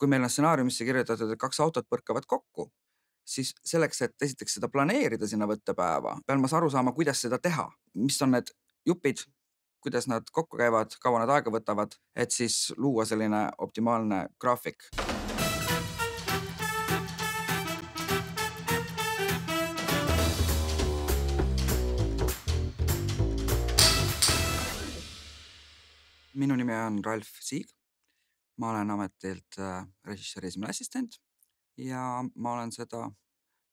kui meil on stsenaariumisse kirjutatud, et kaks autot põrkavad kokku, siis selleks, et esiteks seda planeerida sinna võttepäeva, pean ma aru saama, kuidas seda teha, mis on need jupid, kuidas nad kokku käivad, kaua nad aega võtavad, et siis luua selline optimaalne graafik. minu nimi on Ralf Siig ma olen ametilt äh, režissööri esimene assistent ja ma olen seda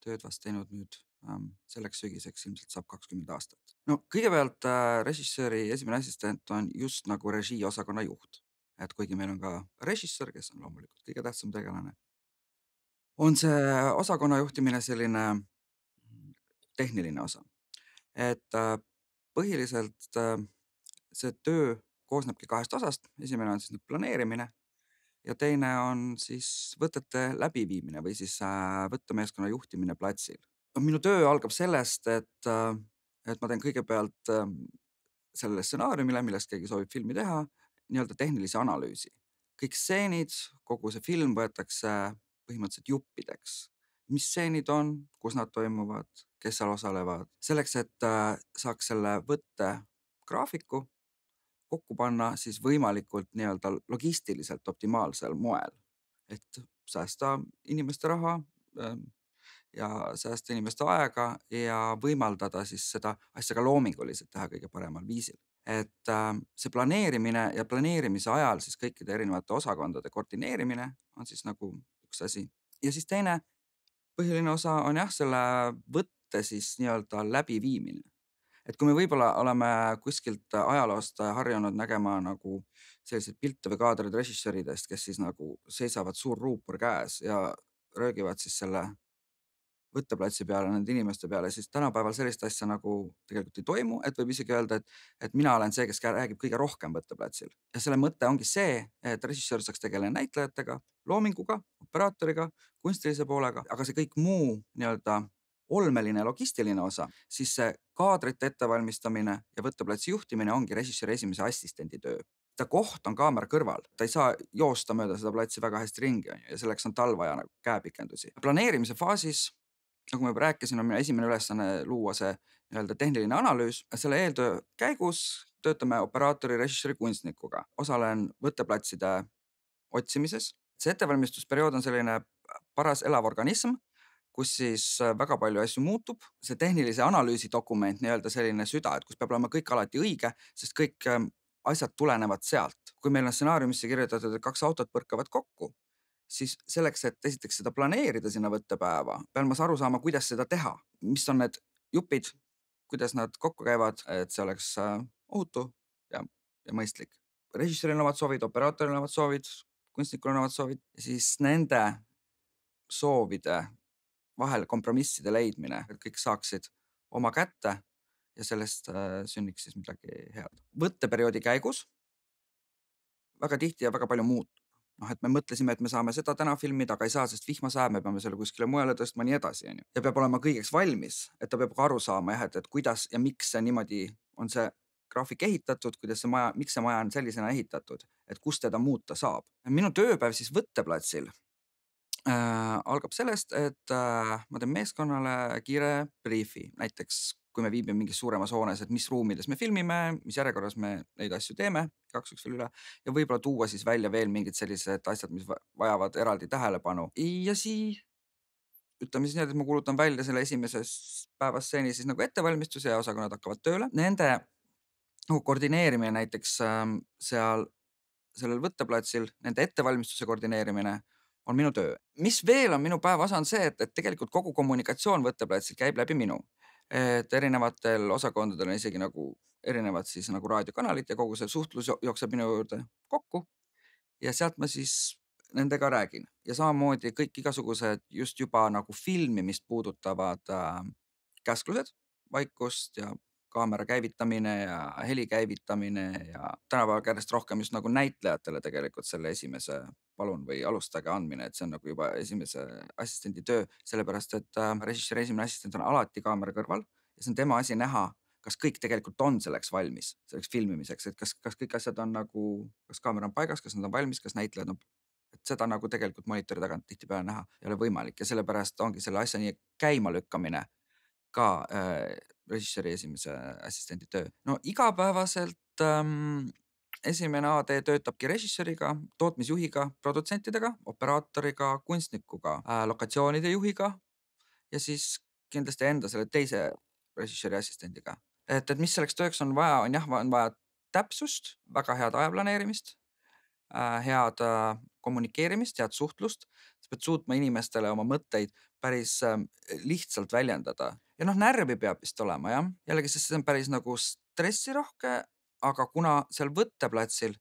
tööd vast teinud nüüd ähm, selleks sügiseks ilmselt saab kakskümmend aastat. no kõigepealt äh, režissööri esimene assistent on just nagu režiiosakonna juht, et kuigi meil on ka režissöör, kes on loomulikult kõige tähtsam tegelane, on see osakonna juhtimine selline mm, tehniline osa, et äh, põhiliselt see töö koosnebki kahest osast, esimene on siis nüüd planeerimine ja teine on siis võtete läbiviimine või siis äh, võttemeeskonna juhtimine platsil. minu töö algab sellest, et, äh, et ma teen kõigepealt ähm, sellele stsenaariumile, millest keegi soovib filmi teha, nii-öelda tehnilise analüüsi. kõik stseenid, kogu see film võetakse põhimõtteliselt juppideks. mis stseenid on, kus nad toimuvad, kes seal osalevad, selleks, et äh, saaks selle võtte graafiku kokku panna siis võimalikult nii-öelda logistiliselt optimaalsel moel. et säästa inimeste raha ähm, ja säästa inimeste aega ja võimaldada siis seda asja ka loominguliselt teha kõige paremal viisil. et ähm, see planeerimine ja planeerimise ajal siis kõikide erinevate osakondade koordineerimine on siis nagu üks asi ja siis teine põhiline osa on jah, selle võtte siis nii-öelda läbiviimine et kui me võib-olla oleme kuskilt ajaloost harjunud nägema nagu selliseid pilte või kaadreid režissööridest, kes siis nagu seisavad suur ruupor käes ja röögivad siis selle võtteplatsi peale, nende inimeste peale, siis tänapäeval sellist asja nagu tegelikult ei toimu, et võib isegi öelda, et, et mina olen see, kes räägib kõige rohkem võtteplatsil ja selle mõte ongi see, et režissöör saaks tegeleda näitlejatega, loominguga, operaatoriga, kunstilise poolega, aga see kõik muu nii-öelda olmeline logistiline osa, siis see kaadrite ettevalmistamine ja võtteplatsi juhtimine ongi režissööri esimese assistendi töö. ta koht on kaamera kõrval, ta ei saa joosta mööda seda platsi väga hästi ringi on ju ja selleks on tal vaja nagu käepikendusi. planeerimise faasis, nagu ma juba rääkisin, on minu esimene ülesanne luua see nii-öelda tehniline analüüs, selle eeltöö käigus töötame operaatori, režissööri, kunstnikuga, osalen võtteplatside otsimises see ettevalmistusperiood on selline paras elav organism, kus siis äh, väga palju asju muutub, see tehnilise analüüsi dokument nii-öelda selline süda, et kus peab olema kõik alati õige, sest kõik ähm, asjad tulenevad sealt. kui meil on stsenaariumisse kirjutatud, et kaks autot põrkavad kokku, siis selleks, et esiteks seda planeerida sinna võttepäeva, pean ma aru saama, kuidas seda teha, mis on need jupid, kuidas nad kokku käivad, et see oleks äh, ohutu ja, ja mõistlik. režissööril on omad soovid, operaatoril on omad soovid, kunstnikul on omad soovid, siis nende soovide vahel kompromisside leidmine, et kõik saaksid oma kätte ja sellest äh, sünniks siis midagi head. võtteperioodi käigus väga tihti ja väga palju muutub, noh, et me mõtlesime, et me saame seda täna filmida, aga ei saa, sest vihma sajab, me peame selle kuskile mujale tõstma ja nii edasi, on ju. ja peab olema kõigeks valmis, et ta peab ka aru saama jah, et, et kuidas ja miks see niimoodi on see graafik ehitatud, kuidas see maja, miks see maja on sellisena ehitatud, et kus teda muuta saab. minu tööpäev siis võtteplatsil äh, algab sellest, et äh, ma teen meeskonnale kiire briifi, näiteks kui me viibime mingis suuremas hoones, et mis ruumides me filmime, mis järjekorras me neid asju teeme, igaks juhuks veel üle. ja võib-olla tuua siis välja veel mingid sellised asjad, mis vajavad eraldi tähelepanu ja siis ütleme siis niimoodi, et ma kuulutan välja selle esimeses päevas seeni siis nagu ettevalmistuse ja osakonnad hakkavad tööle, nende nagu koordineerimine näiteks ähm, seal sellel võtteplatsil, nende ettevalmistuse koordineerimine on minu töö. mis veel on minu päevas, on see, et, et tegelikult kogu kommunikatsioon võtteplatsil käib läbi minu. et erinevatel osakondadel on isegi nagu erinevad siis nagu raadiokanalid ja kogu see suhtlus jookseb minu juurde kokku. ja sealt ma siis nendega räägin ja samamoodi kõik igasugused just juba nagu filmimist puudutavad äh, käsklused, vaikust ja kaamera käivitamine ja heli käivitamine ja tänapäeval järjest rohkem just nagu näitlejatele tegelikult selle esimese palun või alustage andmine, et see on nagu juba esimese assistendi töö, sellepärast et äh, režissööri esimene assistent on alati kaamera kõrval ja see on tema asi näha kas kõik tegelikult on selleks valmis, selleks filmimiseks, et kas, kas kõik asjad on nagu, kas kaamera on paigas, kas nad on valmis, kas näitlejad on. et seda nagu tegelikult monitori tagant tihtipeale näha ei ole võimalik ja sellepärast ongi selle asja nii käima lükkamine ka äh, režissööri esimese assistendi töö. no igapäevaselt ähm, esimene AD töötabki režissööriga, tootmisjuhiga, produtsentidega, operaatoriga, kunstnikuga äh,, lokatsioonide juhiga ja siis kindlasti enda selle teise režissööri assistendiga. et, et mis selleks tööks on vaja, on jah, on vaja täpsust, väga head aja planeerimist äh,, head äh, kommunikeerimist, head suhtlust. sa pead suutma inimestele oma mõtteid päris ähm, lihtsalt väljendada ja noh, närvi peab vist olema jah, jällegi, sest see on päris nagu stressirohke, aga kuna seal võtteplatsil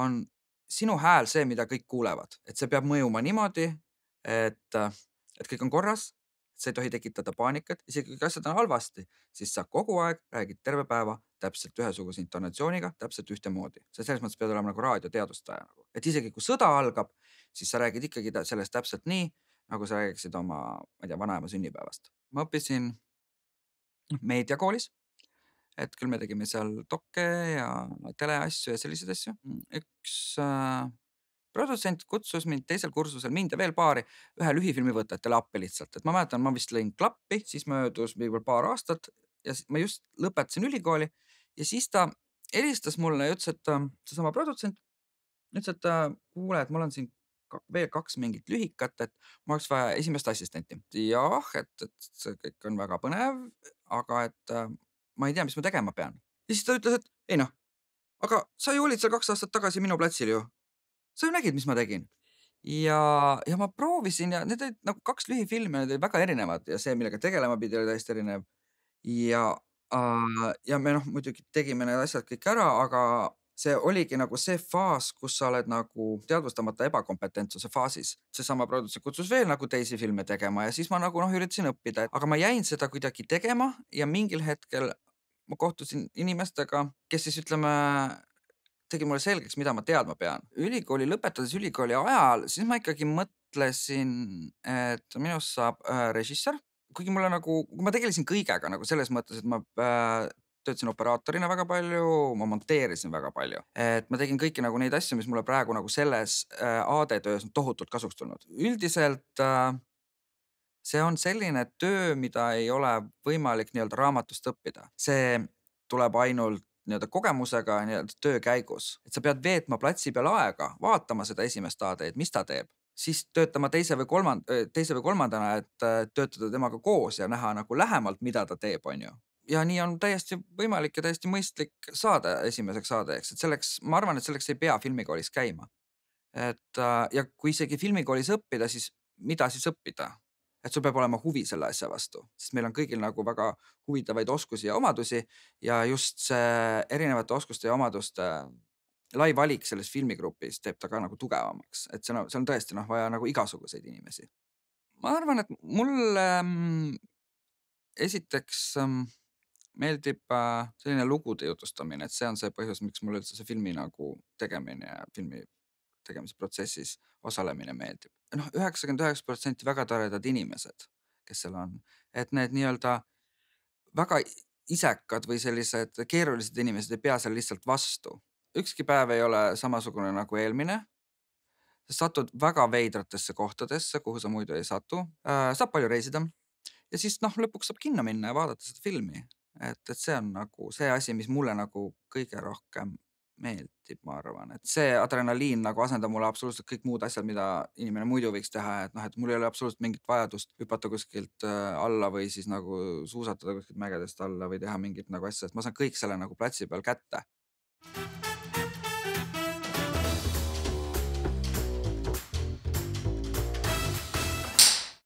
on sinu hääl see, mida kõik kuulevad, et see peab mõjuma niimoodi, et, et kõik on korras, sa ei tohi tekitada paanikat, isegi kui asjad on halvasti, siis sa kogu aeg räägid terve päeva täpselt ühesuguse intonatsiooniga, täpselt ühtemoodi. sa selles mõttes pead olema nagu raadioteadvustaja, nagu. et isegi kui sõda algab, siis sa räägid ikkagi sellest täpselt nii, nagu sa räägiksid oma, ma ei tea, vanaema sünnipäevast ma õppisin meediakoolis, et küll me tegime seal dokke ja teleasju ja selliseid asju, üks äh, produtsent kutsus mind teisel kursusel mind ja veel paari ühe lühifilmi võtetele appi lihtsalt, et ma mäletan, ma vist lõin klappi, siis möödus võib-olla paar aastat ja ma just lõpetasin ülikooli ja siis ta helistas mulle ja ütles, et äh, seesama produtsent ütles, et äh, kuule, et mul on siin veel kaks mingit lühikat, et mul oleks vaja esimest assistenti. jah, et, et see kõik on väga põnev, aga et äh, ma ei tea, mis ma tegema pean. ja siis ta ütles, et ei noh, aga sa ju olid seal kaks aastat tagasi minu platsil ju. sa ju nägid, mis ma tegin ja, ja ma proovisin ja need olid nagu kaks lühifilmi, need olid väga erinevad ja see, millega tegelema pidi, oli täiesti erinev. ja äh,, ja me noh, muidugi tegime need asjad kõik ära, aga see oligi nagu see faas, kus sa oled nagu teadvustamata ebakompetentsuse faasis. seesama produtsent kutsus veel nagu teisi filme tegema ja siis ma nagu noh, üritasin õppida, aga ma jäin seda kuidagi tegema ja mingil hetkel ma kohtusin inimestega, kes siis ütleme, tegi mulle selgeks, mida ma teadma pean. ülikooli lõpetades ülikooli ajal, siis ma ikkagi mõtlesin, et minust saab äh, režissöör kuigi mulle nagu, ma tegelesin kõigega nagu selles mõttes, et ma äh, töötasin operaatorina väga palju, ma monteerisin väga palju. et ma tegin kõiki nagu neid asju, mis mulle praegu nagu selles äh, AD töös on tohutult kasuks tulnud. üldiselt äh, see on selline töö, mida ei ole võimalik nii-öelda raamatust õppida, see tuleb ainult nii-öelda kogemusega nii-öelda töö käigus, et sa pead veetma platsi peal aega, vaatama seda esimest AD-d, mis ta teeb siis töötama teise või kolmand-, teise või kolmandana, et äh, töötada temaga koos ja näha nagu lähemalt, mida ta teeb, on ju ja nii on täiesti võimalik ja täiesti mõistlik saada esimeseks saadajaks, et selleks, ma arvan, et selleks ei pea filmikoolis käima. et äh, ja kui isegi filmikoolis õppida, siis mida siis õppida? et sul peab olema huvi selle asja vastu, sest meil on kõigil nagu väga huvitavaid oskusi ja omadusi ja just see erinevate oskuste ja omaduste lai valik selles filmigrupis teeb ta ka nagu tugevamaks, et seal on, seal on tõesti noh, vaja nagu igasuguseid inimesi. ma arvan, et mul ähm, mm, esiteks ähm, meeldib äh, selline lugude jutustamine, et see on see põhjus, miks mulle üldse see filmi nagu tegemine ja filmi tegemise protsessis osalemine meeldib no,. noh, üheksakümmend üheksa protsenti väga toredad inimesed, kes seal on, et need nii-öelda väga isekad või sellised keerulised inimesed ei pea seal lihtsalt vastu. ükski päev ei ole samasugune nagu eelmine. sa satud väga veidratesse kohtadesse, kuhu sa muidu ei satu äh,, saab palju reisida ja siis noh, lõpuks saab kinno minna ja vaadata seda filmi, et, et see on nagu see asi, mis mulle nagu kõige rohkem meeldib, ma arvan, et see adrenaliin nagu asendab mulle absoluutselt kõik muud asjad, mida inimene muidu võiks teha, et noh, et mul ei ole absoluutselt mingit vajadust hüpata kuskilt äh, alla või siis nagu suusatada kuskilt mägedest alla või teha mingit nagu asja, et ma saan kõik selle nagu platsi peal kätte.